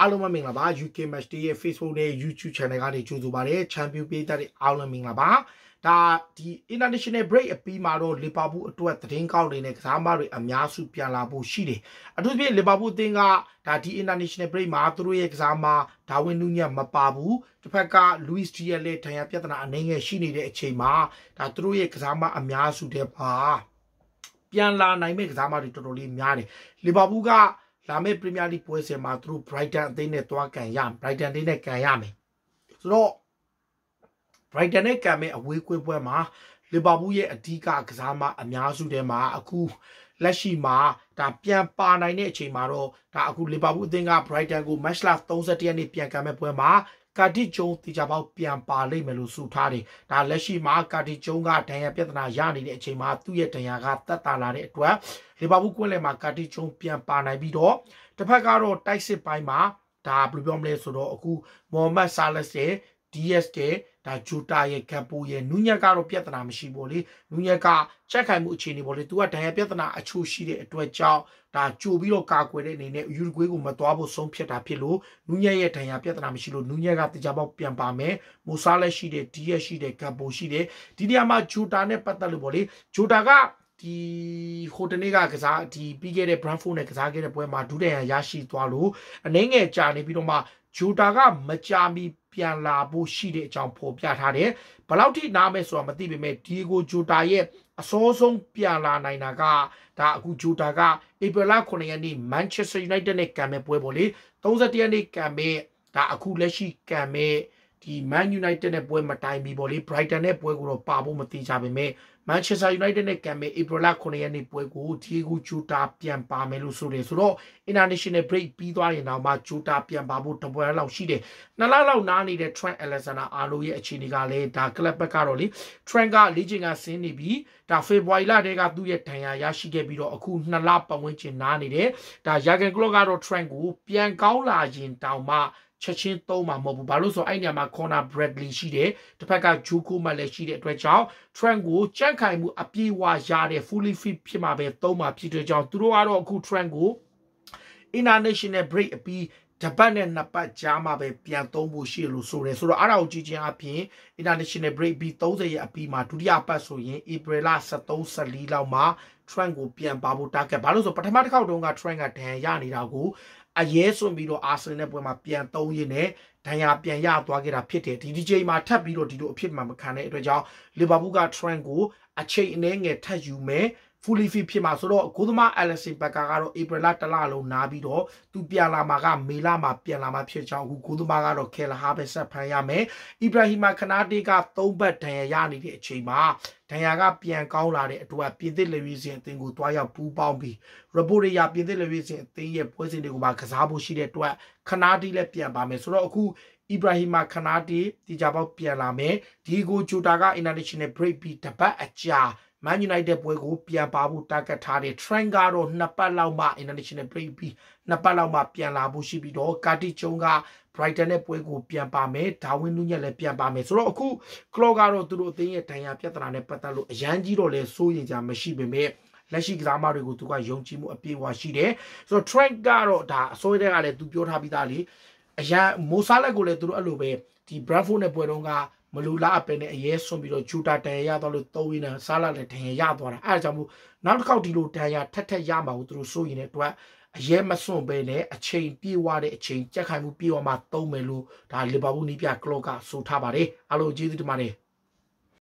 အားလုံးမင်္ဂလာပါ UK Match Day ရဲ့ Facebook နဲ့ YouTube Channel ကနေကြိုဆိုပါရစေ Champion ပြည်သက်တွေအားလုံးမင်္ဂလာပါဒါဒီ international break အပြီးမှာတော့ Liverpool အတွက်သတင်းကောက်တွေနဲ့ကစားမတွေအများစုပြန်လာဖို့ရှိတယ်အထူးသဖြင့် Liverpool အသင်းကဒါဒီ international break မှာသူတို့ရဲ့ကစားမဒါဝင်နူညက်မပါဘူးတစ်ဖက်က Luis Diaz လည်းဒဏ်ရာပြဿနာအနေငယ်ရှိနေတဲ့အချိန်မှာဒါသူတို့ရဲ့ကစားမအများစုတဲ့ပါပြန်လာနိုင်မဲ့ကစားမတွေတော်တော်လေးများတယ်လီဗာပူးကလာမယ့် Premier League ပွဲစဉ်မှာသူတို့ Brighton အသင်းနဲ့တွားကန်ရ Brighton တွေနဲ့ကန်ရမယ်ဆိုတော့ Brighton နဲ့ကန်မယ့်အဝေးကွင်းပွဲမှာလီဗာပူးရဲ့အဓိကကစားမအများစုထဲမှာအခုလက်ရှိမှာဒါပြန်ပါနိုင်တဲ့အချိန်မှာတော့ဒါအခုလီဗာပူးအသင်းက Brighton ကို match last 31ရက်နေ့ပြန်ကမ်းမဲ့ပွဲမှာကာတီဂျုံတေချာပေါက်ပြန်ပါလိမ့်မယ်လို့ဆိုထားတယ်။ဒါလက်ရှိမှာကာတီဂျုံကဒဏ်ရာပြဿနာရနေတဲ့အချိန်မှာသူ့ရဲ့ဒဏ်ရာကတက်တာလာတဲ့အတွက်လီဗာပူးကွင်းလယ်မှာကာတီဂျုံပြန်ပါနိုင်ပြီးတော့တစ်ဖက်ကတော့တိုက်စစ်ပိုင်းမှာဒါဘယ်လိုပြောမလဲဆိုတော့အခုမော်မတ်ဆာလက်စ်ရဲ့ DS တဲ့ဒါဂျူတာရဲ့ဂက်ပိုရဲ့နူးညက်ကတော့ပြဿနာမရှိဘူးလေနူးညက်ကချက်ခိုင်မှုအခြေအနေပေါ့လေသူကဒဏ်ရာပြဿနာအချို့ရှိတဲ့အတွက်ကြောင့်ဒါကြိုပြီးတော့ကာကွယ်တဲ့အနေနဲ့ယူရီဂွေးကိုမသွားဖို့ဆုံးဖြတ်တာဖြစ်လို့နူးညက်ရဲ့ဒဏ်ရာပြဿနာမရှိလို့နူးညက်ကတရားပေါက်ပြန်ပါမယ်မိုဆာလည်းရှိတယ် DS ရှိတယ်ဂက်ပိုရှိတယ်ဒီနေရာမှာဂျူတာနဲ့ပတ်သက်လို့ပေါ့လေဂျူတာကဒီဟိုတနေ့ကကစားဒီပြီးခဲ့တဲ့ Brandford နဲ့ကစားခဲ့တဲ့ပွဲမှာဒုတိယရရှိသွားလို့အနေငယ်ကြာနေပြီးတော့မှဂျူတာကမကြာမီပြန်လာဖို့ရှိတဲ့အကြောင်းဖော်ပြထားတယ်။ဘလောက်ထိနားမယ်ဆိုတာမသိပေမဲ့ဒီကိုဂျိုတာရဲ့အစောဆုံးပြန်လာနိုင်တာကဒါအခုဂျိုတာကဧပြီလ9ရက်နေ့မန်ချက်စတာယူနိုက်တက်နဲ့ကံမဲ့ပွဲပေါ့လေ31ရက်နေ့ကံမဲ့ဒါအခုလက်ရှိကံမဲ့ဒီ Man United နဲ့ပွဲမတိုင်ပြီပေါ့လေ Brighton နဲ့ပွဲကိုတော့ပါဖို့မသေးကြပါပဲမန်ချက်စတာယူနိုက်တက်နဲ့ကမ်ဘေဧပြီလ9ရက်နေ့ပွဲကိုဒီဂူဂျူတာပြန်ပါမယ်လို့ဆိုတယ်ဆိုတော့ international break ပြီးသွားရင်တော့မှဂျူတာပြန်ပါဖို့တပွဲလောက်ရှိတယ်နှစ်လလောက်နားနေတဲ့ Trent Alexander Arnold ရဲ့အခြေအနေကလည်းဒါ club ဘက်ကတော့လေ Trent ကလေ့ကျင့်ကဆင်းနေပြီးဒါ February လတည်းကသူ့ရဲ့ဒဏ်ရာရရှိခဲ့ပြီးတော့အခုနှစ်လပတ်ဝန်းကျင်နားနေတယ်ဒါ Jurgen Klopp ကတော့ Trent ကိုပြန်ကောင်းလာရင်တောင်မှချက်ချင်းသုံးမှာမဟုတ်ဘူးဘာလို့ဆိုအဲ့ညမှာ corner bradley ရှိတယ်တစ်ဖက်က juko မှလည်းရှိတဲ့အတွက်ကြောင့် trend ကိုကြန့်ခိုင်မှုအပြေးဝရတဲ့ fully fit ဖြစ်မှာပဲသုံးမှာဖြစ်တဲ့ကြောင့်သူတို့ကတော့အခု trend ကို international break အပြီးတပတ်နဲ့နှစ်ပတ်ကြာမှပဲပြန်သုံးဖို့ရှိလို့ဆိုတယ်ဆိုတော့အဲ့ဒါကိုကြည့်ချင်းအပြင် international break B 30ရက်အပြီးမှာဒုတိယပတ်ဆိုရင် April 13 14လောက်မှာ trend ကိုပြန်ပါဖို့ target ဘာလို့ဆိုပထမတစ်ခေါက်တုန်းက trend ကဒဏ်ရနေတာကိုအရေးစွန်ပြီးတော့ Arsenal နဲ့ပွဲမှာပြန်သုံးရင်းနဲ့ဒဏ်ရာပြန်ရသွားခဲ့တာဖြစ်တယ်ဒီဒီချိန်မှာထပ်ပြီးတော့ဒီလိုအဖြစ်မှမခံတဲ့အတွက်ကြောင့် Liverpool က trend ကိုအချိန်အနည်းငယ်ထပ်ယူမယ် fully fit ဖြစ်မှာဆိုတော့ဂိုးသမား Alexi Parker ကတော့ April လတလလုံးနားပြီးတော့သူပြန်လာမှာကမေလမှာပြန်လာမှာဖြစ်ကြောင်းအခုဂိုးသမားကတော့ Kela Harvey ဆက်ဖမ်းရမယ် Ibrahima Kanate က၃ဘတ်ဒဏ်ရာရနေတဲ့အချိန်မှာဒဏ်ရာကပြန်ကောင်းလာတဲ့အတွက်ပြင်သစ်လေဝီစင်အသင်းကိုတွားရောက်ပူးပေါင်းပြီး report တွေရပြင်သစ်လေဝီစင်အသင်းရဲ့ပွဲစဉ်တွေကိုပါကစားဖို့ရှိတဲ့အတွက်ခနာတီလည်းပြန်ပါမယ်ဆိုတော့အခုအီဘရာဟီမာခနာတီတီဂျာပေါက်ပြန်လာမယ်ဒီကိုဂျူတာက international break ပြီးတပတ်အကြာမန်ယူနိုက်တက်ပွဲကိုပြန်ပါဖို့တာကတ်ထားတယ်ထရန်ကတော့နှစ်ပတ်လောက်မှ international break ပြီးနှစ်ပတ်လောက်မှပြန်လာဖို့ရှိပြီးတော့ကာတီချုံက Brighton နဲ့ပွဲကိုပြန်ပါမယ်ဒါဝင်းနူးညက်လည်းပြန်ပါမယ်ဆိုတော့အခု Klopp ကတော့သူတို့အသင်းရဲ့ဒဏ်ရာပြဿနာနဲ့ပတ်သက်လို့အရန်ကြီးတော့လဲစိုးရိမ်ကြမရှိပေမဲ့လက်ရှိကစားမတွေကိုသူကယုံကြည်မှုအပြည့်အဝရှိတယ်ဆိုတော့ Trent ကတော့ဒါအစိုးရကလည်းသူပြောထားပြီးသားလေအရန်မိုဆာလက်ကိုလည်းသူတို့အဲ့လိုပဲဒီ Bradford နဲ့ပွဲတုန်းကမလူလားအပင်နဲ့အရေးဆွန်ပြီးတော့ဂျူတာတန်ရရသွားလို့သုံးဝင်းနဲ့ဆာလာလည်းတန်ရရသွားတာအဲဒါကြောင့်မို့နောက်တစ်ခေါက်ဒီလိုတန်ရထက်ထက်ရမှာကိုသူတို့စိုးရင်တဲ့အတွက်အရေးမစွန့်ပဲနဲ့အချိန်ပြေဝတဲ့အချိန်ကြက်ခိုင်မှုပြေဝမှာသုံးမယ်လို့ဒါလီဗာပူးနီးပြကလော့ကဆိုထားပါတယ်အားလုံးကျေးဇူးတင်ပါတယ်